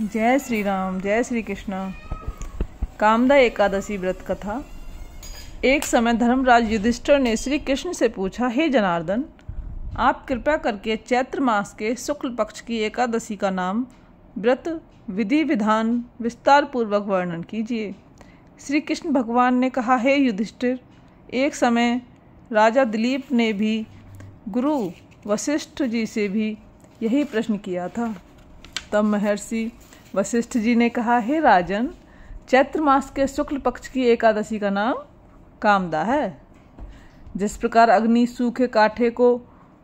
जय श्री राम जय श्री कृष्ण कामदा एकादशी व्रत कथा एक समय धर्मराज युधिष्ठर ने श्री कृष्ण से पूछा हे जनार्दन आप कृपया करके चैत्र मास के शुक्ल पक्ष की एकादशी का नाम व्रत विधि विधान विस्तार पूर्वक वर्णन कीजिए श्री कृष्ण भगवान ने कहा हे युधिष्ठिर एक समय राजा दिलीप ने भी गुरु वशिष्ठ जी से भी यही प्रश्न किया था तब महर्षि वशिष्ठ जी ने कहा हे राजन चैत्र मास के शुक्ल पक्ष की एकादशी का नाम कामदा है जिस प्रकार अग्नि सूखे काठे को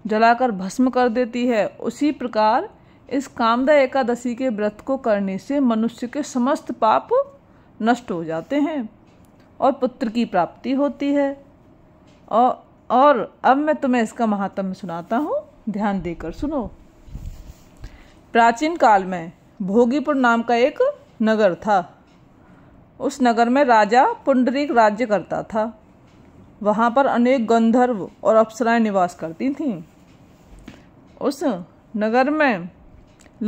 जलाकर भस्म कर देती है उसी प्रकार इस कामदा एकादशी के व्रत को करने से मनुष्य के समस्त पाप नष्ट हो जाते हैं और पुत्र की प्राप्ति होती है और और अब मैं तुम्हें इसका महात्म्य सुनाता हूँ ध्यान देकर सुनो प्राचीन काल में भोगीपुर नाम का एक नगर था उस नगर में राजा पुंडरीक राज्य करता था वहाँ पर अनेक गंधर्व और अप्सराएं निवास करती थीं उस नगर में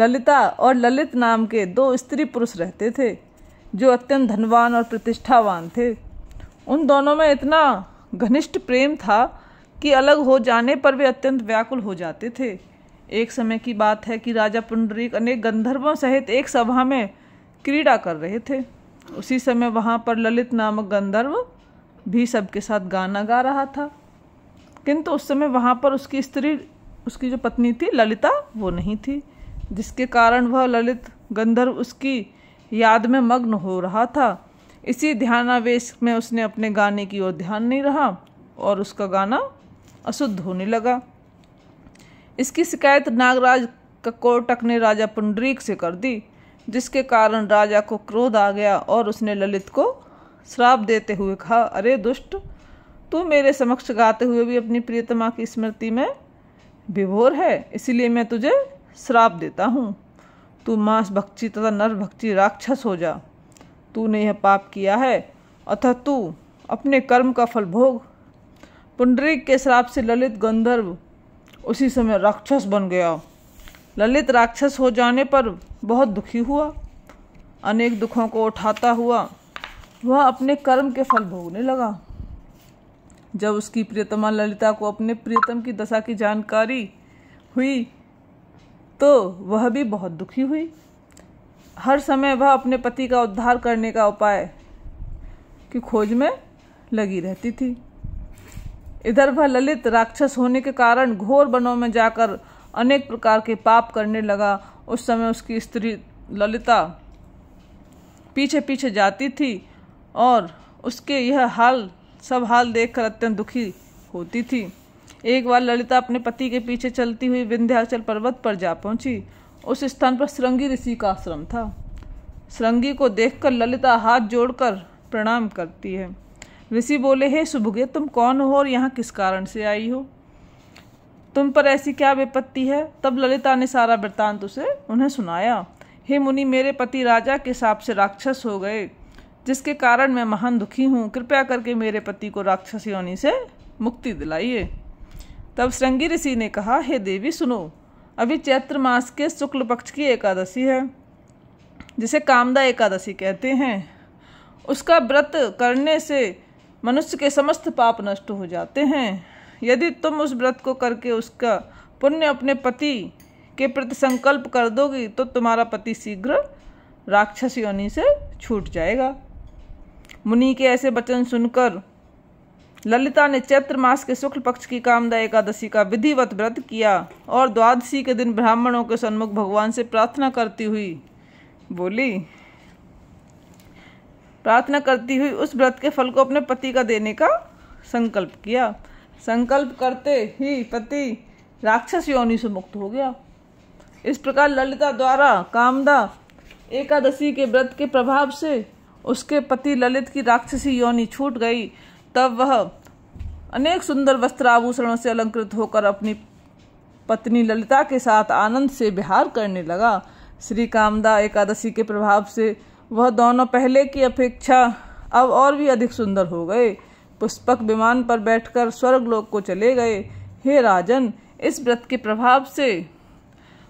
ललिता और ललित नाम के दो स्त्री पुरुष रहते थे जो अत्यंत धनवान और प्रतिष्ठावान थे उन दोनों में इतना घनिष्ठ प्रेम था कि अलग हो जाने पर वे अत्यंत व्याकुल हो जाते थे एक समय की बात है कि राजा पुंडरीक अनेक गंधर्वों सहित एक सभा में क्रीड़ा कर रहे थे उसी समय वहाँ पर ललित नामक गंधर्व भी सबके साथ गाना गा रहा था किंतु उस समय वहाँ पर उसकी स्त्री उसकी जो पत्नी थी ललिता वो नहीं थी जिसके कारण वह ललित गंधर्व उसकी याद में मग्न हो रहा था इसी ध्यानावेश में उसने अपने गाने की ओर ध्यान नहीं रहा और उसका गाना अशुद्ध होने लगा इसकी शिकायत नागराज ककोटक ने राजा पुंडरीक से कर दी जिसके कारण राजा को क्रोध आ गया और उसने ललित को श्राप देते हुए कहा अरे दुष्ट तू मेरे समक्ष गाते हुए भी अपनी प्रियतमा की स्मृति में विभोर है इसीलिए मैं तुझे श्राप देता हूँ तू मांस भक्षी तथा नर भक्षी राक्षस हो जा तूने यह पाप किया है अतः तू अपने कर्म का फल भोग पुंडरीक के श्राप से ललित गंधर्व उसी समय राक्षस बन गया ललित राक्षस हो जाने पर बहुत दुखी हुआ अनेक दुखों को उठाता हुआ वह अपने कर्म के फल भोगने लगा जब उसकी प्रियतमा ललिता को अपने प्रियतम की दशा की जानकारी हुई तो वह भी बहुत दुखी हुई हर समय वह अपने पति का उद्धार करने का उपाय की खोज में लगी रहती थी इधर वह ललित राक्षस होने के कारण घोर बनों में जाकर अनेक प्रकार के पाप करने लगा उस समय उसकी स्त्री ललिता पीछे पीछे जाती थी और उसके यह हाल सब हाल देखकर अत्यंत दुखी होती थी एक बार ललिता अपने पति के पीछे चलती हुई विंध्याचल पर्वत पर जा पहुंची उस स्थान पर श्रृंगी ऋषि का आश्रम था श्रृंगी को देखकर ललिता हाथ जोड़कर प्रणाम करती है ऋषि बोले हे सुभगे तुम कौन हो और यहाँ किस कारण से आई हो तुम पर ऐसी क्या विपत्ति है तब ललिता ने सारा वृत्तांत उसे उन्हें सुनाया हे मुनि मेरे पति राजा के साप से राक्षस हो गए जिसके कारण मैं महान दुखी हूँ कृपया करके मेरे पति को राक्षस योनि से मुक्ति दिलाइए तब श्रृंगी ऋषि ने कहा हे देवी सुनो अभी चैत्र मास के शुक्ल पक्ष की एकादशी है जिसे कामदा एकादशी कहते हैं उसका व्रत करने से मनुष्य के समस्त पाप नष्ट हो जाते हैं यदि तुम उस व्रत को करके उसका पुण्य अपने पति के प्रति संकल्प कर दोगी तो तुम्हारा पति शीघ्र राक्षस योनि से छूट जाएगा मुनि के ऐसे वचन सुनकर ललिता ने चैत्र मास के शुक्ल पक्ष की कामदा एकादशी का विधिवत व्रत किया और द्वादशी के दिन ब्राह्मणों के सन्मुख भगवान से प्रार्थना करती हुई बोली प्रार्थना करती हुई उस व्रत के फल को अपने पति का देने का संकल्प किया संकल्प करते ही पति राक्षस योनि से मुक्त हो गया इस प्रकार ललिता द्वारा कामदा एकादशी के व्रत के प्रभाव से उसके पति ललित की राक्षसी योनि छूट गई तब वह अनेक सुंदर वस्त्र आभूषणों से अलंकृत होकर अपनी पत्नी ललिता के साथ आनंद से विहार करने लगा श्री कामदा एकादशी के प्रभाव से वह दोनों पहले की अपेक्षा अब और भी अधिक सुंदर हो गए पुष्पक विमान पर बैठकर स्वर्गलोक को चले गए हे राजन इस व्रत के प्रभाव से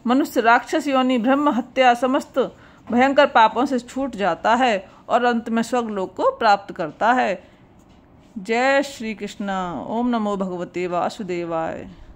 मनुष्य राक्षस योनि ब्रह्म हत्या समस्त भयंकर पापों से छूट जाता है और अंत में स्वर्गलोक को प्राप्त करता है जय श्री कृष्ण ओम नमो भगवते वासुदेवाय